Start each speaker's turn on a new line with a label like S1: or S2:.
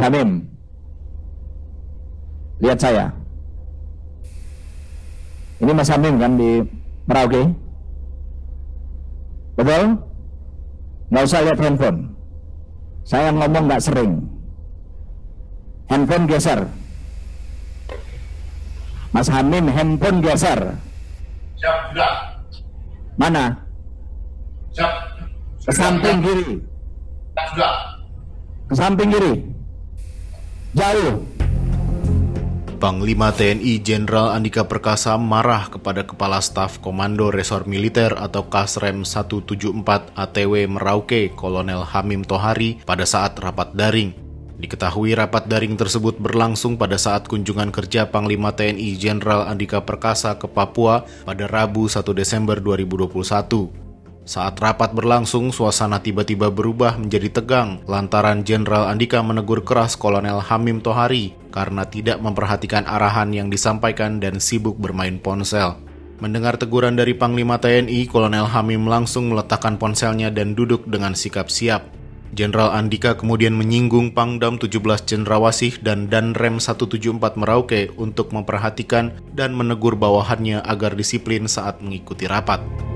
S1: Mas Hamim. Lihat saya. Ini Mas Hamim kan di Merauke? Betul? Nggak usah lihat handphone. Saya ngomong nggak sering. Handphone geser. Mas Hamim handphone geser. Siap, sudah. Mana? Siap. Ke samping kiri. Sudah. Ke samping kiri
S2: jauh. Panglima TNI Jenderal Andika Perkasa marah kepada Kepala Staf Komando Resor Militer atau Kasrem 174 ATW Merauke Kolonel Hamim Tohari pada saat rapat daring. Diketahui rapat daring tersebut berlangsung pada saat kunjungan kerja Panglima TNI Jenderal Andika Perkasa ke Papua pada Rabu 1 Desember 2021. Saat rapat berlangsung, suasana tiba-tiba berubah menjadi tegang lantaran Jenderal Andika menegur keras Kolonel Hamim Tohari karena tidak memperhatikan arahan yang disampaikan dan sibuk bermain ponsel. Mendengar teguran dari Panglima TNI, Kolonel Hamim langsung meletakkan ponselnya dan duduk dengan sikap siap. Jenderal Andika kemudian menyinggung Pangdam 17 Cendrawasih dan Danrem 174 Merauke untuk memperhatikan dan menegur bawahannya agar disiplin saat mengikuti rapat.